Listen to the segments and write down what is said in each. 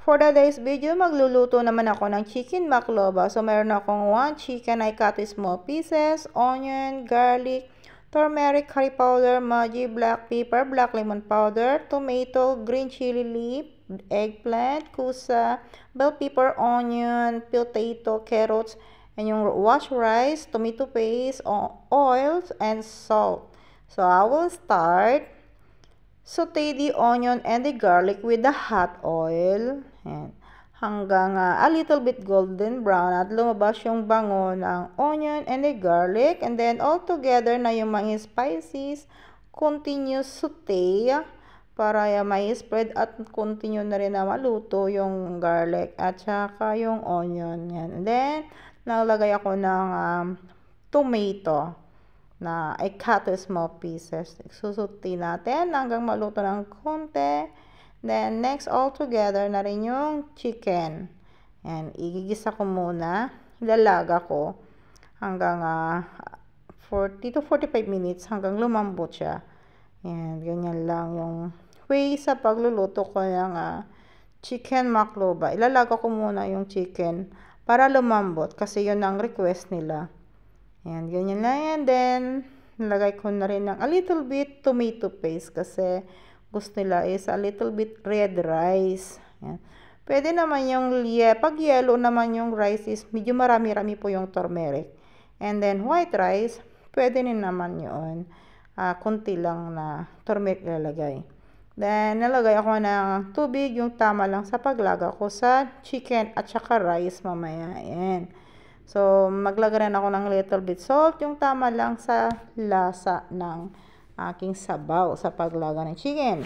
For today's video, magluluto naman ako ng chicken makloba. So, meron akong 1 chicken I cut in small pieces, onion, garlic, turmeric, curry powder, maji, black pepper, black lemon powder, tomato, green chili leaf, eggplant, kusa, bell pepper, onion, potato, carrots, and yung washed rice, tomato paste, oils, and salt. So, I will start. Saute the onion and the garlic with the hot oil. Ayan. Hanggang uh, a little bit golden brown at lumabas yung bango ng onion and the garlic. And then all together na yung mga spices, continue saute para uh, may spread at continue na rin na maluto yung garlic at saka yung onion. Yan. And then, naglagay ako ng um, tomato na i-cut small pieces. Susuti natin hanggang maluto ng konti. Then, next, all together na rin yung chicken. Ayan, igigisa ko muna. Ilalaga ko hanggang uh, ah, 40 to 45 minutes hanggang lumambot siya. Ayan, ganyan lang yung way sa pagluluto ko ng uh, chicken makloba. Ilalaga ko muna yung chicken para lumambot kasi yun ang request nila. Ayan, ganyan lang. And then, nilagay ko na rin ng a little bit tomato paste kasi gusto nila is a little bit red rice. Yan. Pwede naman yung, pag yellow naman yung rice is medyo marami-rami po yung turmeric. And then white rice, pwede rin naman yun. Uh, kunti lang na turmeric lalagay. Then, nalagay ako ng tubig, yung tama lang sa paglaga ko sa chicken at saka rice mamaya. Ayan. So, maglagay rin ako ng little bit salt, yung tama lang sa lasa ng aking sabaw sa paglaga ng chicken.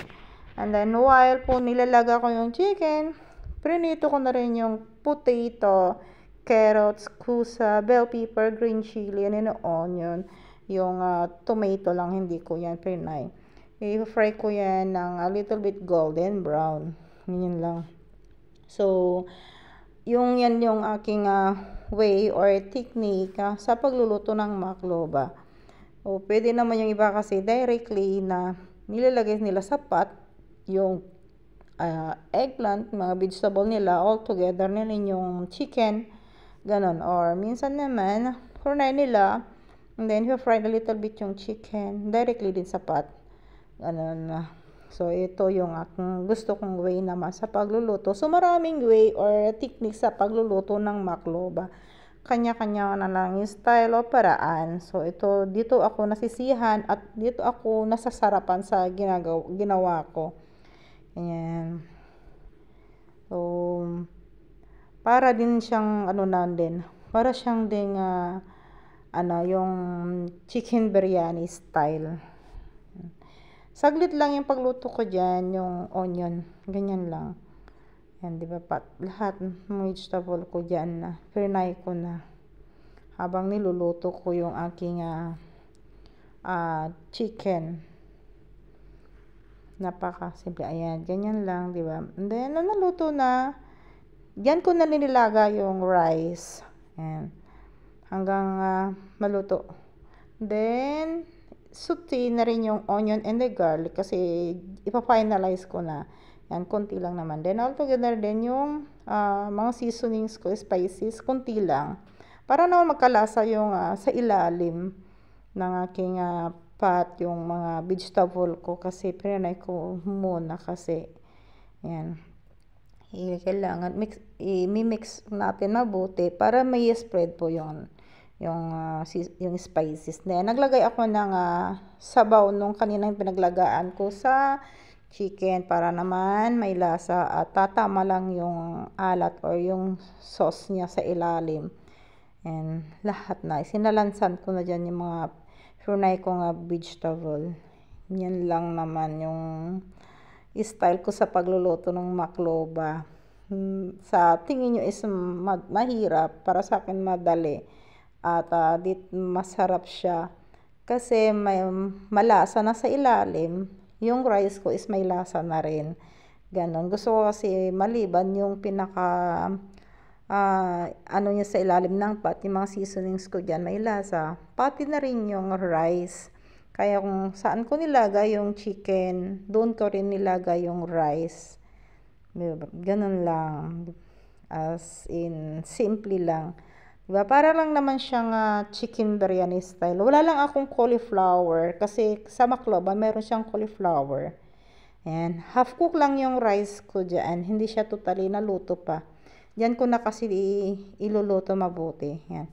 And then, while po nilalaga ko yung chicken, prinito ko na rin yung potato, carrots, kusa, bell pepper, green chili, and then onion. Yung uh, tomato lang, hindi ko yan prinay. I-fry ko yan ng a little bit golden brown. Ganyan lang. So, yung yan yung aking uh, way or technique uh, sa pagluluto ng makloba. O pwede naman yung iba kasi directly na nilalagay nila sa pot yung uh, eggplant, mga vegetable nila, all together na yung chicken, ganon Or minsan naman, fry nila, and then you fry a little bit yung chicken directly din sa pot. Ganun. So, ito yung aking gusto kong way naman sa pagluluto. So, maraming way or technique sa pagluluto ng makloba kanya-kanya na lang yung style o paraan. So, ito, dito ako nasisihan at dito ako nasasarapan sa ginagawa, ginawa ko. Ayan. So, para din siyang, ano na din, para siyang ding, uh, ah, ano, yung chicken biryani style. Saglit lang yung pagluto ko dyan, yung onion. Ganyan lang. Yan, di ba? Pat, lahat ng vegetable ko dyan na. Pinay ko na. Habang niluluto ko yung aking uh, uh, chicken. Napaka simple. Ayan, ganyan lang, di ba? And then, naluto na. Yan ko na ninilaga yung rice. Ayan. Hanggang uh, maluto. Then, suti na rin yung onion and the garlic kasi ipafinalize ko na yan, konti lang naman. Then, altogether din yung uh, mga seasonings ko, spices, konti lang. Para naman magkalasa yung uh, sa ilalim ng aking uh, pot, yung mga vegetable ko. Kasi, pinanay ko muna kasi. Yan. I eh, kailangan mix, i-mix natin mabuti para may spread po yung yung uh, yung spices na Naglagay ako ng uh, sabaw nung kaninang pinaglagaan ko sa chicken para naman may lasa at tatama lang yung alat or yung sauce niya sa ilalim. And lahat na. Sinalansan ko na dyan yung mga sunay ko nga vegetable. Yan lang naman yung style ko sa pagluluto ng makloba. Hmm, sa tingin nyo is mahirap, para sa akin madali. At uh, dit masarap siya kasi may malasa na sa ilalim yung rice ko is may lasa na rin. Ganon. Gusto ko kasi maliban yung pinaka uh, ano niya sa ilalim ng pot, yung mga seasonings ko dyan may lasa. Pati na rin yung rice. Kaya kung saan ko nilagay yung chicken, doon ko rin nilagay yung rice. Ganun lang. As in, simple lang. Diba? Para lang naman siyang uh, chicken biryani style. Wala lang akong cauliflower kasi sa makloba meron siyang cauliflower. Ayan. Half cook lang yung rice ko dyan. Hindi siya totally naluto pa. Diyan ko na kasi iluluto mabuti. Ayan.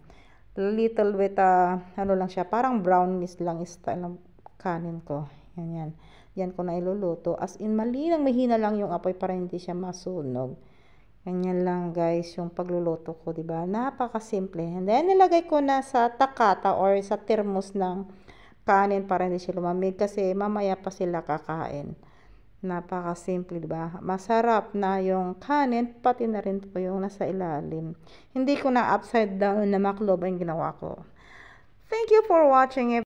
Little bit, uh, ano lang siya, parang brownies lang style ng kanin ko. Ayan, yan. Diyan ko na iluluto. As in, malinang mahina lang yung apoy para hindi siya masunog. Ganyan lang guys yung pagluluto ko, 'di ba? Napakasimple. And then nilagay ko na sa takata or sa thermos ng kanin para hindi siya lumamig kasi mamaya pa sila kakain. Napakasimple, 'di ba? Masarap na yung kanin pati na rin po yung nasa ilalim. Hindi ko na upside down na maklob ang ginawa ko. Thank you for watching.